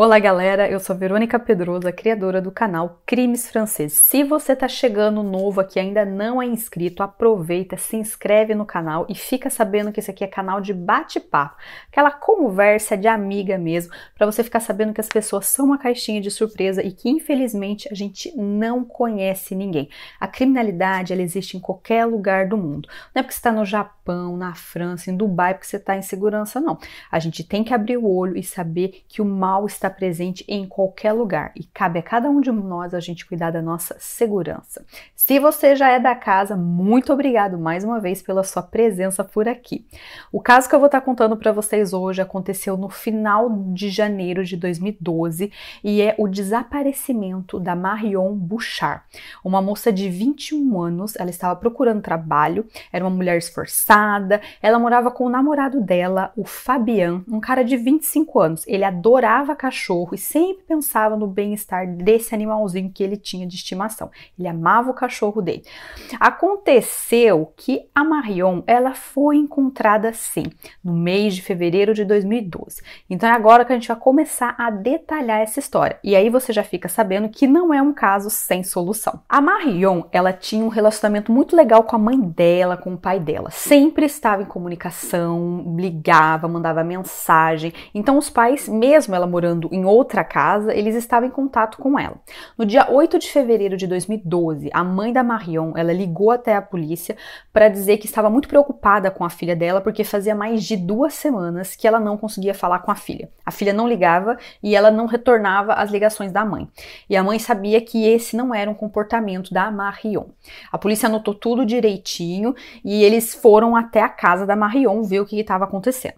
Olá, galera! Eu sou Verônica Pedrosa, criadora do canal Crimes Franceses. Se você está chegando novo aqui e ainda não é inscrito, aproveita, se inscreve no canal e fica sabendo que esse aqui é canal de bate-papo, aquela conversa de amiga mesmo, para você ficar sabendo que as pessoas são uma caixinha de surpresa e que infelizmente a gente não conhece ninguém. A criminalidade ela existe em qualquer lugar do mundo. Não é porque você está no Japão, na França, em Dubai, porque você está em segurança, não. A gente tem que abrir o olho e saber que o mal está está presente em qualquer lugar e cabe a cada um de nós a gente cuidar da nossa segurança. Se você já é da casa, muito obrigado mais uma vez pela sua presença por aqui. O caso que eu vou estar contando para vocês hoje aconteceu no final de janeiro de 2012 e é o desaparecimento da Marion Bouchard, uma moça de 21 anos. Ela estava procurando trabalho, era uma mulher esforçada, ela morava com o namorado dela, o Fabian, um cara de 25 anos. Ele adorava cachorro cachorro e sempre pensava no bem-estar desse animalzinho que ele tinha de estimação. Ele amava o cachorro dele. Aconteceu que a Marion, ela foi encontrada sim, no mês de fevereiro de 2012. Então é agora que a gente vai começar a detalhar essa história. E aí você já fica sabendo que não é um caso sem solução. A Marion, ela tinha um relacionamento muito legal com a mãe dela, com o pai dela. Sempre estava em comunicação, ligava, mandava mensagem. Então os pais, mesmo ela morando em outra casa, eles estavam em contato com ela. No dia 8 de fevereiro de 2012, a mãe da Marion, ela ligou até a polícia para dizer que estava muito preocupada com a filha dela porque fazia mais de duas semanas que ela não conseguia falar com a filha. A filha não ligava e ela não retornava as ligações da mãe. E a mãe sabia que esse não era um comportamento da Marion. A polícia anotou tudo direitinho e eles foram até a casa da Marion ver o que estava acontecendo.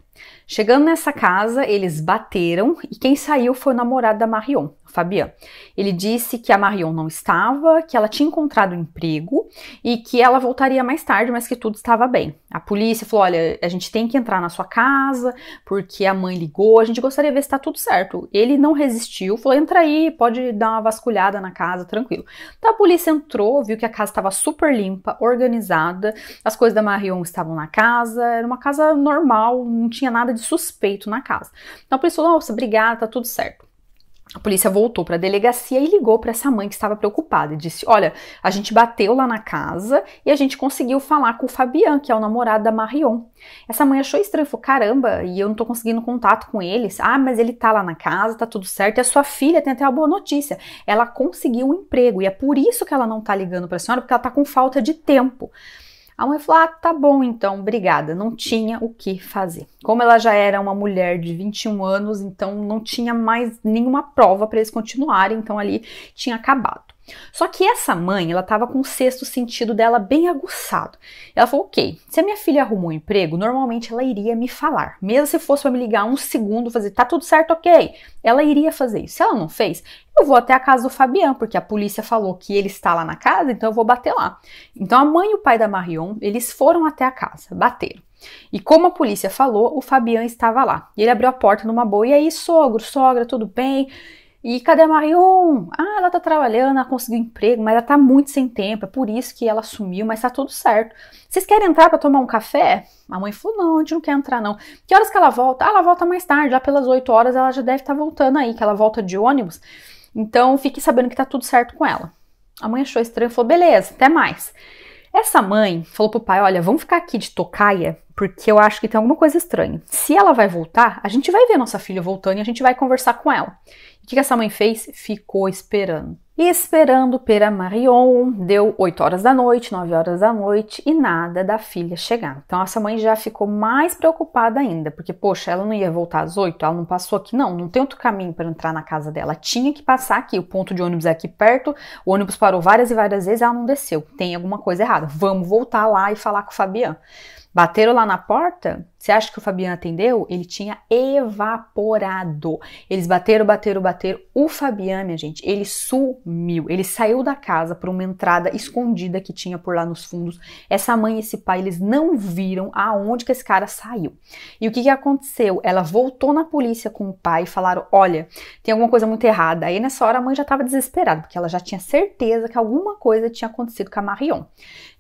Chegando nessa casa, eles bateram e quem saiu foi o namorado da Marion. Fabian. Ele disse que a Marion não estava, que ela tinha encontrado um emprego e que ela voltaria mais tarde, mas que tudo estava bem. A polícia falou: olha, a gente tem que entrar na sua casa, porque a mãe ligou, a gente gostaria de ver se está tudo certo. Ele não resistiu, falou: entra aí, pode dar uma vasculhada na casa, tranquilo. Então a polícia entrou, viu que a casa estava super limpa, organizada, as coisas da Marion estavam na casa, era uma casa normal, não tinha nada de suspeito na casa. Então a polícia falou: nossa, obrigada, tá tudo certo. A polícia voltou para a delegacia e ligou para essa mãe que estava preocupada e disse: Olha, a gente bateu lá na casa e a gente conseguiu falar com o Fabian, que é o namorado da Marion. Essa mãe achou estranho, falou: Caramba, e eu não estou conseguindo contato com eles. Ah, mas ele está lá na casa, está tudo certo. E a sua filha tem até uma boa notícia: ela conseguiu um emprego e é por isso que ela não está ligando para a senhora, porque ela está com falta de tempo. A mãe falou: ah, tá bom então, obrigada. Não tinha o que fazer. Como ela já era uma mulher de 21 anos, então não tinha mais nenhuma prova para eles continuarem, então ali tinha acabado. Só que essa mãe, ela estava com o sexto sentido dela bem aguçado. Ela falou: ok, se a minha filha arrumou um emprego, normalmente ela iria me falar. Mesmo se fosse para me ligar um segundo, fazer tá tudo certo, ok. Ela iria fazer isso. Se ela não fez, eu vou até a casa do Fabian, porque a polícia falou que ele está lá na casa, então eu vou bater lá. Então a mãe e o pai da Marion, eles foram até a casa, bateram. E como a polícia falou, o Fabian estava lá. Ele abriu a porta numa boa, e aí, sogro, sogra, tudo bem? E cadê a Marion? Ah, ela tá trabalhando, ela conseguiu emprego, mas ela tá muito sem tempo, é por isso que ela sumiu, mas tá tudo certo. Vocês querem entrar para tomar um café? A mãe falou: não, a gente não quer entrar, não. Que horas que ela volta? Ah, ela volta mais tarde, lá pelas 8 horas ela já deve estar tá voltando aí, que ela volta de ônibus. Então fique sabendo que tá tudo certo com ela. A mãe achou estranho e falou: beleza, até mais. Essa mãe falou pro pai: olha, vamos ficar aqui de tocaia, porque eu acho que tem alguma coisa estranha. Se ela vai voltar, a gente vai ver nossa filha voltando e a gente vai conversar com ela que, que essa mãe fez? Ficou esperando. E esperando pela Marion, deu 8 horas da noite, 9 horas da noite e nada da filha chegar. Então essa mãe já ficou mais preocupada ainda, porque poxa, ela não ia voltar às 8, ela não passou aqui, não, não tem outro caminho para entrar na casa dela, tinha que passar aqui, o ponto de ônibus é aqui perto, o ônibus parou várias e várias vezes, ela não desceu, tem alguma coisa errada, vamos voltar lá e falar com o Fabiano. Bateram lá na porta? Você acha que o Fabiano atendeu? Ele tinha evaporado. Eles bateram, bateram, bateram. O Fabiano, minha gente, ele sumiu mil. Ele saiu da casa por uma entrada escondida que tinha por lá nos fundos. Essa mãe e esse pai, eles não viram aonde que esse cara saiu. E o que, que aconteceu? Ela voltou na polícia com o pai e falaram: olha, tem alguma coisa muito errada. Aí nessa hora a mãe já estava desesperada, porque ela já tinha certeza que alguma coisa tinha acontecido com a Marion.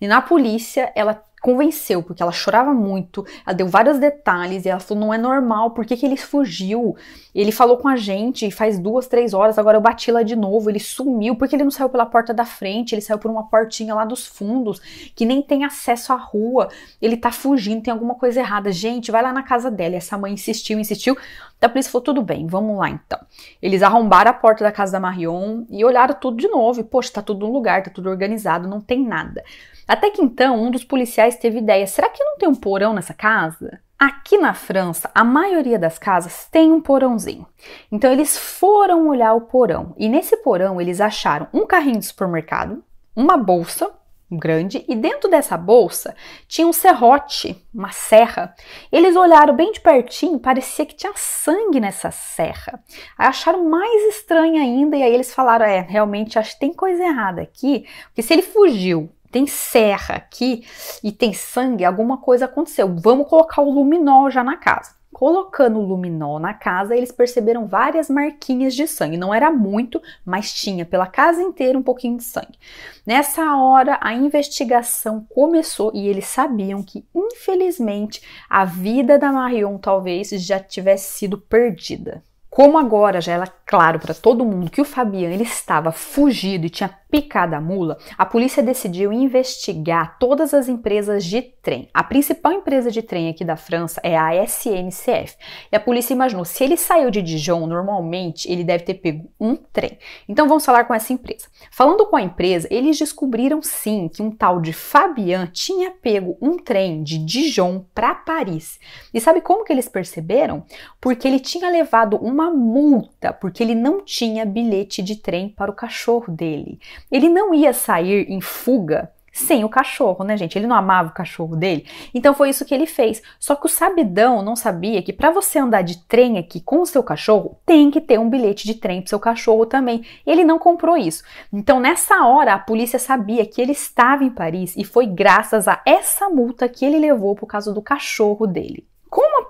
E na polícia, ela convenceu, porque ela chorava muito, ela deu vários detalhes, e ela falou, não é normal, por que, que ele fugiu? Ele falou com a gente faz duas, três horas, agora eu bati lá de novo, ele sumiu, porque ele não saiu pela porta da frente, ele saiu por uma portinha lá dos fundos, que nem tem acesso à rua, ele tá fugindo, tem alguma coisa errada. Gente, vai lá na casa dela, e essa mãe insistiu, insistiu, da polícia falou: tudo bem, vamos lá então. Eles arrombaram a porta da casa da Marion e olharam tudo de novo. E, poxa, tá tudo no lugar, tá tudo organizado, não tem nada. Até que então, um dos policiais teve ideia: será que não tem um porão nessa casa? Aqui na França, a maioria das casas tem um porãozinho. Então eles foram olhar o porão e nesse porão eles acharam um carrinho de supermercado, uma bolsa grande e dentro dessa bolsa tinha um serrote, uma serra. Eles olharam bem de pertinho, parecia que tinha sangue nessa serra. Aí acharam mais estranho ainda e aí eles falaram: "É, realmente acho que tem coisa errada aqui, porque se ele fugiu tem serra aqui e tem sangue, alguma coisa aconteceu. Vamos colocar o luminol já na casa. Colocando o luminol na casa, eles perceberam várias marquinhas de sangue. Não era muito, mas tinha pela casa inteira um pouquinho de sangue. Nessa hora, a investigação começou e eles sabiam que, infelizmente, a vida da Marion talvez já tivesse sido perdida. Como agora já era claro para todo mundo que o Fabian ele estava fugido e tinha picado a mula, a polícia decidiu investigar todas as empresas de trem. A principal empresa de trem aqui da França é a SNCF. E a polícia imaginou, se ele saiu de Dijon, normalmente ele deve ter pego um trem. Então vamos falar com essa empresa. Falando com a empresa, eles descobriram sim que um tal de Fabian tinha pego um trem de Dijon para Paris. E sabe como que eles perceberam? Porque ele tinha levado uma uma multa porque ele não tinha bilhete de trem para o cachorro dele. Ele não ia sair em fuga sem o cachorro, né, gente? Ele não amava o cachorro dele. Então foi isso que ele fez. Só que o sabidão não sabia que para você andar de trem aqui com o seu cachorro, tem que ter um bilhete de trem pro seu cachorro também. Ele não comprou isso. Então nessa hora a polícia sabia que ele estava em Paris e foi graças a essa multa que ele levou por causa do cachorro dele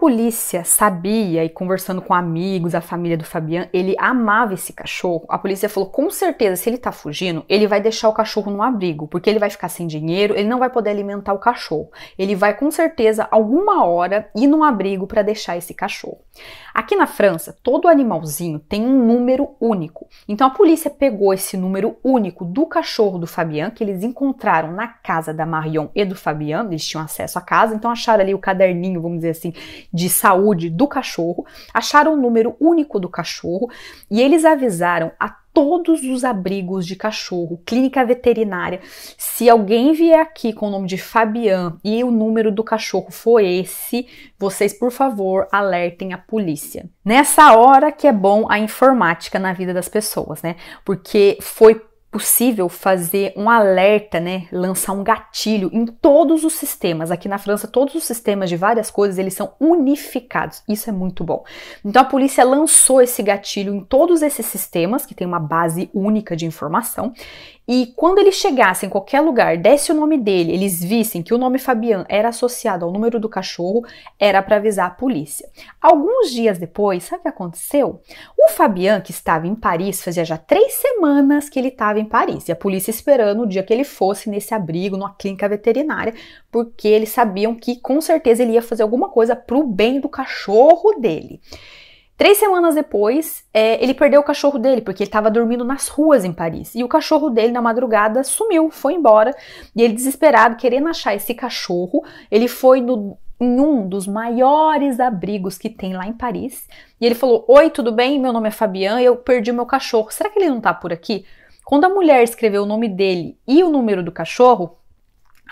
polícia sabia e conversando com amigos, a família do Fabian, ele amava esse cachorro, a polícia falou: com certeza, se ele tá fugindo, ele vai deixar o cachorro no abrigo, porque ele vai ficar sem dinheiro, ele não vai poder alimentar o cachorro. Ele vai com certeza, alguma hora, ir num abrigo para deixar esse cachorro. Aqui na França, todo animalzinho tem um número único. Então a polícia pegou esse número único do cachorro do Fabian, que eles encontraram na casa da Marion e do Fabian, eles tinham acesso à casa, então acharam ali o caderninho, vamos dizer assim, de saúde do cachorro, acharam o número único do cachorro e eles avisaram a todos os abrigos de cachorro, clínica veterinária. Se alguém vier aqui com o nome de Fabian e o número do cachorro for esse, vocês, por favor, alertem a polícia. Nessa hora que é bom a informática na vida das pessoas, né? Porque foi possível fazer um alerta, né, lançar um gatilho em todos os sistemas. Aqui na França, todos os sistemas de várias coisas, eles são unificados. Isso é muito bom. Então a polícia lançou esse gatilho em todos esses sistemas, que tem uma base única de informação, e quando eles chegasse em qualquer lugar, desse o nome dele, eles vissem que o nome Fabian era associado ao número do cachorro, era para avisar a polícia. Alguns dias depois, sabe o que aconteceu? O Fabian, que estava em Paris, fazia já três semanas que ele estava em Paris, e a polícia esperando o dia que ele fosse nesse abrigo, numa clínica veterinária, porque eles sabiam que com certeza ele ia fazer alguma coisa para o bem do cachorro dele. Três semanas depois, é, ele perdeu o cachorro dele, porque ele estava dormindo nas ruas em Paris. E o cachorro dele, na madrugada, sumiu, foi embora. E ele, desesperado, querendo achar esse cachorro, ele foi no, em um dos maiores abrigos que tem lá em Paris. E ele falou: Oi, tudo bem? Meu nome é Fabian, eu perdi o meu cachorro. Será que ele não está por aqui? Quando a mulher escreveu o nome dele e o número do cachorro,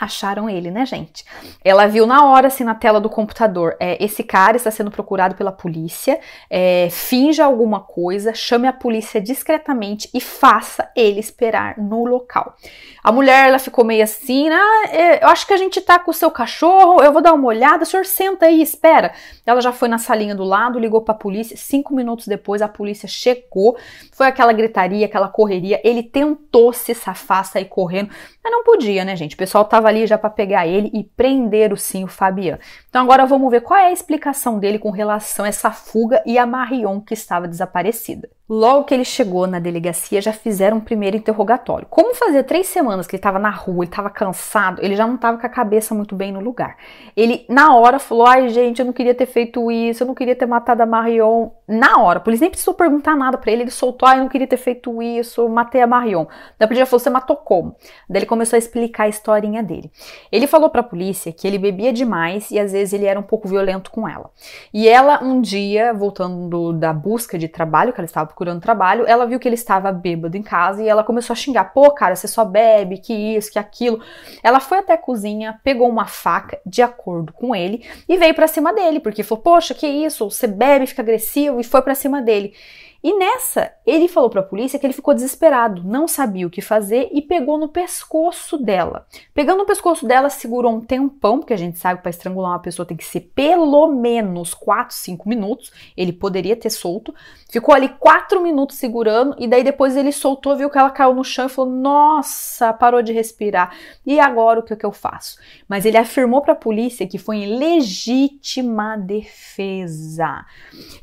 Acharam ele, né, gente? Ela viu na hora, assim, na tela do computador: é, esse cara está sendo procurado pela polícia, é, finja alguma coisa, chame a polícia discretamente e faça ele esperar no local. A mulher, ela ficou meio assim: ah, é, eu acho que a gente tá com o seu cachorro, eu vou dar uma olhada, o senhor senta aí, espera. Ela já foi na salinha do lado, ligou para a polícia. Cinco minutos depois, a polícia chegou, foi aquela gritaria, aquela correria. Ele tentou se safar, sair correndo, mas não podia, né, gente? O pessoal tava estava ali já para pegar ele e prender o sim o Fabian. Então agora vamos ver qual é a explicação dele com relação a essa fuga e a Marion que estava desaparecida. Logo que ele chegou na delegacia, já fizeram o primeiro interrogatório. Como fazia três semanas que ele estava na rua, ele estava cansado, ele já não estava com a cabeça muito bem no lugar. Ele, na hora, falou: ai, gente, eu não queria ter feito isso, eu não queria ter matado a Marion. Na hora, a polícia nem precisou perguntar nada para ele, ele soltou: ai, eu não queria ter feito isso, eu matei a Marion. Daí polícia falou: você matou como? Daí ele começou a explicar a historinha dele. Ele falou para a polícia que ele bebia demais e às vezes ele era um pouco violento com ela. E ela, um dia, voltando da busca de trabalho que ela estava procurando trabalho, ela viu que ele estava bêbado em casa e ela começou a xingar: pô, cara, você só bebe, que isso, que aquilo. Ela foi até a cozinha, pegou uma faca de acordo com ele e veio para cima dele, porque falou: poxa, que isso, você bebe, fica agressivo, e foi para cima dele. E nessa, ele falou para a polícia que ele ficou desesperado, não sabia o que fazer e pegou no pescoço dela. Pegando no pescoço dela, segurou um tempão, porque a gente sabe que para estrangular uma pessoa tem que ser pelo menos 4, 5 minutos. Ele poderia ter solto. Ficou ali 4 minutos segurando e daí depois ele soltou, viu que ela caiu no chão e falou: "Nossa, parou de respirar. E agora o que, é que eu faço?". Mas ele afirmou para a polícia que foi em legítima defesa.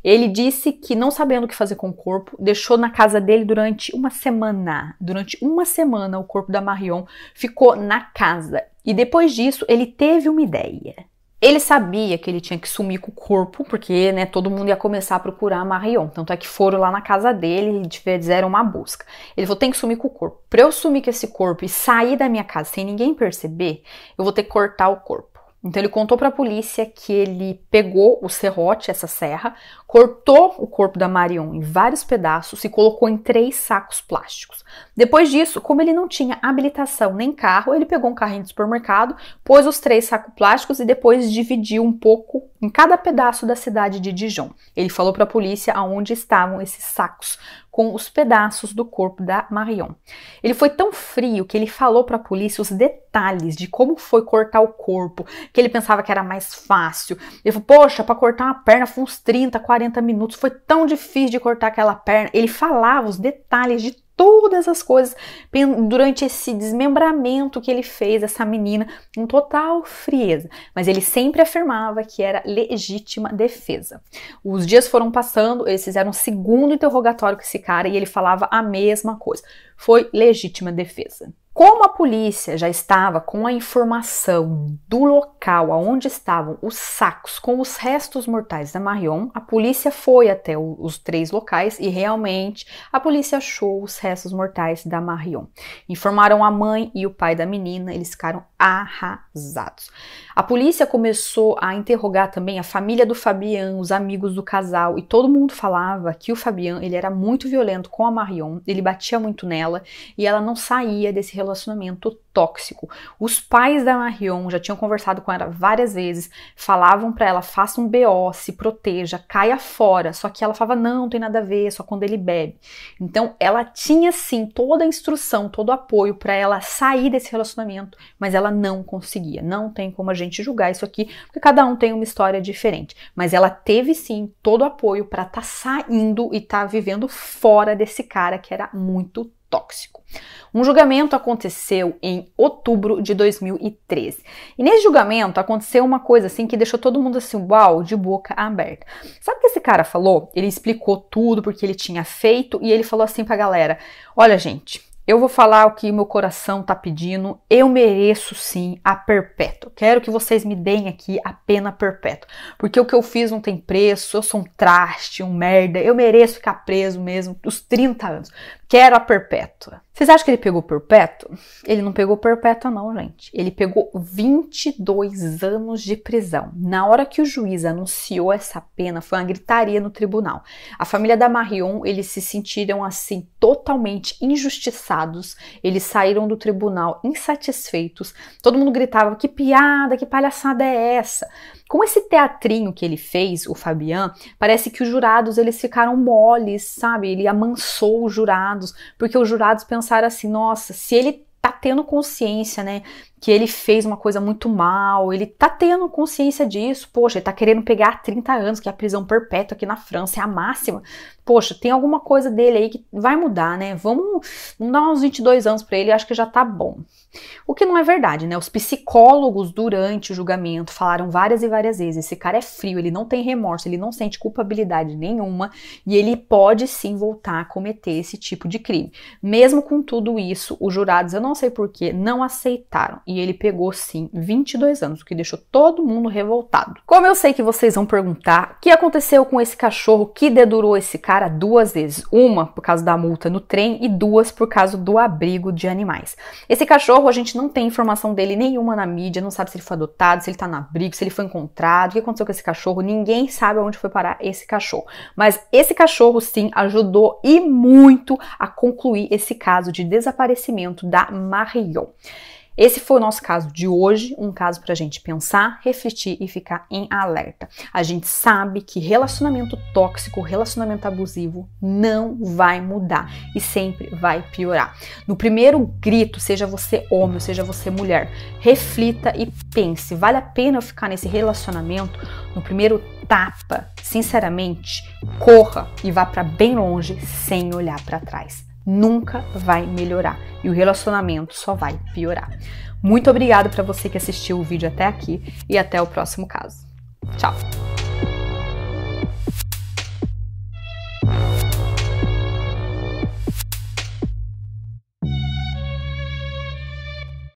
Ele disse que não sabendo o que fazer com com o corpo, deixou na casa dele durante uma semana. Durante uma semana, o corpo da Marion ficou na casa. E depois disso, ele teve uma ideia. Ele sabia que ele tinha que sumir com o corpo, porque né, todo mundo ia começar a procurar a Marion. Tanto é que foram lá na casa dele e fizeram uma busca. Ele falou: tem que sumir com o corpo. Para eu sumir com esse corpo e sair da minha casa sem ninguém perceber, eu vou ter que cortar o corpo. Então ele contou para a polícia que ele pegou o serrote, essa serra, cortou o corpo da Marion em vários pedaços e colocou em três sacos plásticos. Depois disso, como ele não tinha habilitação nem carro, ele pegou um carrinho de supermercado, pôs os três sacos plásticos e depois dividiu um pouco em cada pedaço da cidade de Dijon. Ele falou para a polícia aonde estavam esses sacos, com os pedaços do corpo da Marion. Ele foi tão frio que ele falou para a polícia os detalhes de como foi cortar o corpo, que ele pensava que era mais fácil. Ele falou: "Poxa, para cortar uma perna foi uns 30, 40 minutos, foi tão difícil de cortar aquela perna". Ele falava os detalhes de todas as coisas durante esse desmembramento que ele fez, essa menina, com total frieza. Mas ele sempre afirmava que era legítima defesa. Os dias foram passando, eles fizeram um segundo interrogatório com esse cara e ele falava a mesma coisa. Foi legítima defesa. Como a polícia já estava com a informação do local aonde estavam os sacos com os restos mortais da Marion, a polícia foi até o, os três locais e realmente a polícia achou os restos mortais da Marion. Informaram a mãe e o pai da menina, eles ficaram arrasados. A polícia começou a interrogar também a família do Fabian, os amigos do casal e todo mundo falava que o Fabian, ele era muito violento com a Marion, ele batia muito nela e ela não saía desse relacionamento relacionamento tóxico. Os pais da Marion já tinham conversado com ela várias vezes, falavam para ela: faça um BO, se proteja, caia fora. Só que ela falava: não, não tem nada a ver, é só quando ele bebe. Então ela tinha sim toda a instrução, todo o apoio para ela sair desse relacionamento, mas ela não conseguia. Não tem como a gente julgar isso aqui, porque cada um tem uma história diferente. Mas ela teve sim todo o apoio para estar tá saindo e estar tá vivendo fora desse cara que era muito tóxico. Um julgamento aconteceu em outubro de 2013. E nesse julgamento aconteceu uma coisa assim que deixou todo mundo assim, uau, de boca aberta. Sabe o que esse cara falou? Ele explicou tudo porque ele tinha feito e ele falou assim pra galera: "Olha, gente, eu vou falar o que meu coração tá pedindo. Eu mereço sim a perpétua. Quero que vocês me deem aqui a pena perpétua. Porque o que eu fiz não tem preço. Eu sou um traste, um merda. Eu mereço ficar preso mesmo os 30 anos que era a perpétua. Vocês acham que ele pegou perpétua? Ele não pegou perpétua, não, gente. Ele pegou 22 anos de prisão. Na hora que o juiz anunciou essa pena, foi uma gritaria no tribunal. A família da Marion, eles se sentiram assim totalmente injustiçados. Eles saíram do tribunal insatisfeitos. Todo mundo gritava: que piada, que palhaçada é essa? Com esse teatrinho que ele fez, o Fabian, parece que os jurados eles ficaram moles, sabe? Ele amansou o jurado jurados, porque os jurados pensaram assim: nossa, se ele tá tendo consciência, né, que ele fez uma coisa muito mal, ele tá tendo consciência disso, poxa, ele tá querendo pegar 30 anos, que é a prisão perpétua aqui na França, é a máxima poxa, tem alguma coisa dele aí que vai mudar, né? Vamos, vamos dar uns 22 anos para ele, acho que já tá bom. O que não é verdade, né? Os psicólogos durante o julgamento falaram várias e várias vezes: esse cara é frio, ele não tem remorso, ele não sente culpabilidade nenhuma e ele pode sim voltar a cometer esse tipo de crime. Mesmo com tudo isso, os jurados, eu não sei porquê, não aceitaram e ele pegou sim 22 anos, o que deixou todo mundo revoltado. Como eu sei que vocês vão perguntar, o que aconteceu com esse cachorro que dedurou esse cara? cara duas vezes. Uma por causa da multa no trem e duas por causa do abrigo de animais. Esse cachorro, a gente não tem informação dele nenhuma na mídia, não sabe se ele foi adotado, se ele tá no abrigo, se ele foi encontrado, o que aconteceu com esse cachorro, ninguém sabe aonde foi parar esse cachorro. Mas esse cachorro, sim, ajudou e muito a concluir esse caso de desaparecimento da Marion. Esse foi o nosso caso de hoje, um caso para a gente pensar, refletir e ficar em alerta. A gente sabe que relacionamento tóxico, relacionamento abusivo não vai mudar e sempre vai piorar. No primeiro grito, seja você homem, seja você mulher, reflita e pense: vale a pena eu ficar nesse relacionamento? No primeiro tapa, sinceramente, corra e vá para bem longe sem olhar para trás nunca vai melhorar e o relacionamento só vai piorar. Muito obrigado para você que assistiu o vídeo até aqui e até o próximo caso. Tchau.